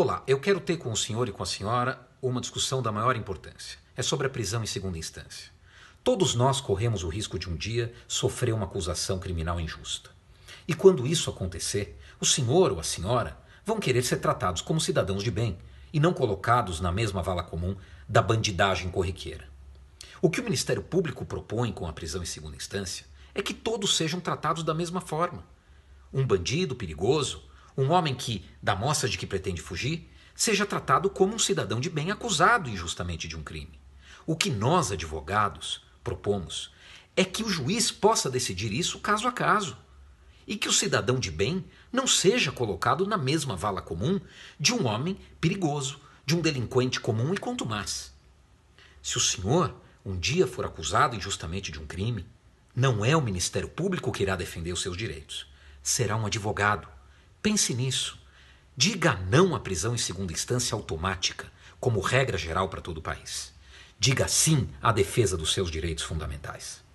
Olá, eu quero ter com o senhor e com a senhora uma discussão da maior importância. É sobre a prisão em segunda instância. Todos nós corremos o risco de um dia sofrer uma acusação criminal injusta. E quando isso acontecer, o senhor ou a senhora vão querer ser tratados como cidadãos de bem e não colocados na mesma vala comum da bandidagem corriqueira. O que o Ministério Público propõe com a prisão em segunda instância é que todos sejam tratados da mesma forma. Um bandido perigoso um homem que, da mostra de que pretende fugir, seja tratado como um cidadão de bem acusado injustamente de um crime. O que nós, advogados, propomos é que o juiz possa decidir isso caso a caso e que o cidadão de bem não seja colocado na mesma vala comum de um homem perigoso, de um delinquente comum e quanto mais Se o senhor um dia for acusado injustamente de um crime, não é o Ministério Público que irá defender os seus direitos, será um advogado Pense nisso. Diga não à prisão em segunda instância automática, como regra geral para todo o país. Diga sim à defesa dos seus direitos fundamentais.